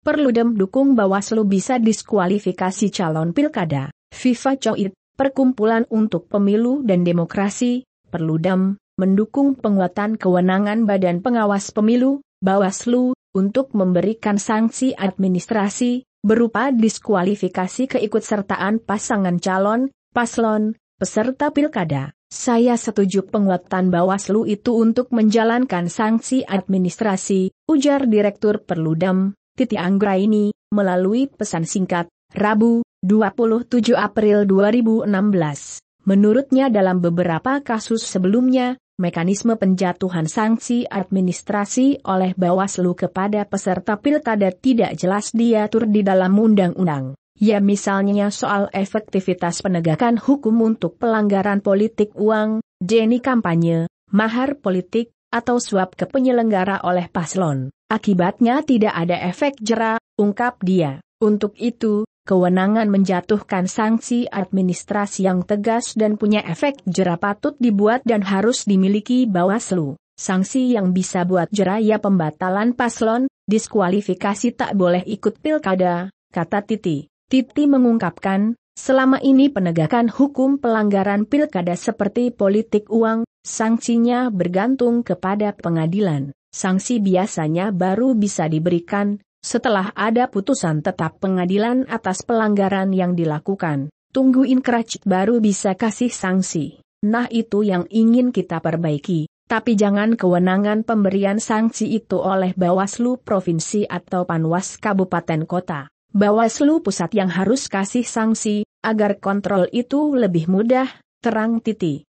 Perludem dukung Bawaslu bisa diskualifikasi calon pilkada, FIFA Coit, Perkumpulan untuk Pemilu dan Demokrasi, Perludem, mendukung penguatan kewenangan Badan Pengawas Pemilu, Bawaslu, untuk memberikan sanksi administrasi, berupa diskualifikasi keikutsertaan pasangan calon, paslon, peserta pilkada. Saya setuju penguatan Bawaslu itu untuk menjalankan sanksi administrasi, ujar Direktur Perludem, Titi Anggra ini, melalui pesan singkat, Rabu, 27 April 2016. Menurutnya dalam beberapa kasus sebelumnya, mekanisme penjatuhan sanksi administrasi oleh Bawaslu kepada peserta pilkada tidak jelas diatur di dalam undang-undang. Ya misalnya soal efektivitas penegakan hukum untuk pelanggaran politik uang, deni kampanye, mahar politik, atau suap ke penyelenggara oleh paslon. Akibatnya tidak ada efek jera, ungkap dia. Untuk itu, kewenangan menjatuhkan sanksi administrasi yang tegas dan punya efek jera patut dibuat dan harus dimiliki Bawaslu. Sanksi yang bisa buat jera ya pembatalan paslon, diskualifikasi tak boleh ikut pilkada, kata Titi. Titi mengungkapkan, selama ini penegakan hukum pelanggaran pilkada seperti politik uang, sanksinya bergantung kepada pengadilan sanksi biasanya baru bisa diberikan setelah ada putusan tetap pengadilan atas pelanggaran yang dilakukan. Tunggu inkrah, baru bisa kasih sanksi. Nah itu yang ingin kita perbaiki tapi jangan kewenangan pemberian sanksi itu oleh Bawaslu Provinsi atau Panwas Kabupaten Kota. Bawaslu Pusat yang harus kasih sanksi, agar kontrol itu lebih mudah, terang titi.